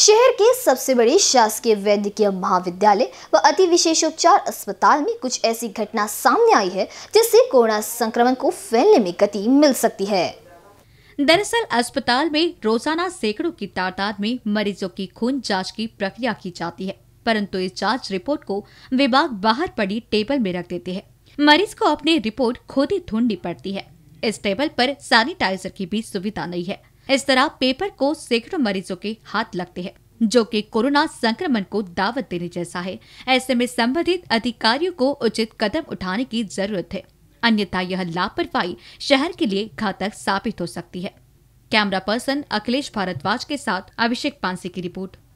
शहर के सबसे बड़े शासकीय वैद्यकीय महाविद्यालय व अति विशेषोपचार अस्पताल में कुछ ऐसी घटना सामने आई है जिससे कोरोना संक्रमण को फैलने में गति मिल सकती है दरअसल अस्पताल में रोजाना सैकड़ों की तादाद में मरीजों की खून जांच की प्रक्रिया की जाती है परंतु इस जांच रिपोर्ट को विभाग बाहर पड़ी टेबल में रख देते हैं मरीज को अपनी रिपोर्ट खुद ही ढूंढनी पड़ती है इस टेबल पर सैनिटाइजर की भी सुविधा नहीं है इस तरह पेपर को सैकड़ों मरीजों के हाथ लगते हैं जो कि कोरोना संक्रमण को दावत देने जैसा है ऐसे में संबंधित अधिकारियों को उचित कदम उठाने की जरूरत है अन्यथा यह लापरवाही शहर के लिए घातक साबित हो सकती है कैमरा पर्सन अखिलेश भारद्वाज के साथ अभिषेक पांसी की रिपोर्ट